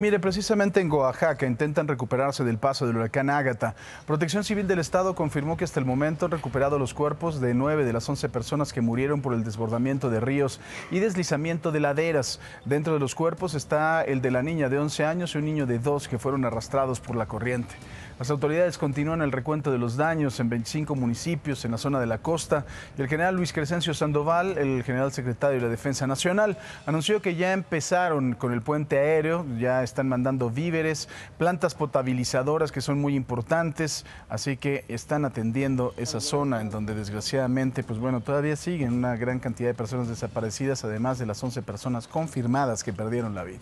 Mire, precisamente en Oaxaca intentan recuperarse del paso del huracán Ágata. Protección Civil del Estado confirmó que hasta el momento han recuperado los cuerpos de nueve de las once personas que murieron por el desbordamiento de ríos y deslizamiento de laderas. Dentro de los cuerpos está el de la niña de 11 años y un niño de dos que fueron arrastrados por la corriente. Las autoridades continúan el recuento de los daños en 25 municipios en la zona de la costa y el general Luis Crescencio Sandoval, el general secretario de la Defensa Nacional, anunció que ya empezaron con el puente aéreo, ya están mandando víveres, plantas potabilizadoras que son muy importantes, así que están atendiendo esa zona en donde desgraciadamente, pues bueno, todavía siguen una gran cantidad de personas desaparecidas, además de las 11 personas confirmadas que perdieron la vida.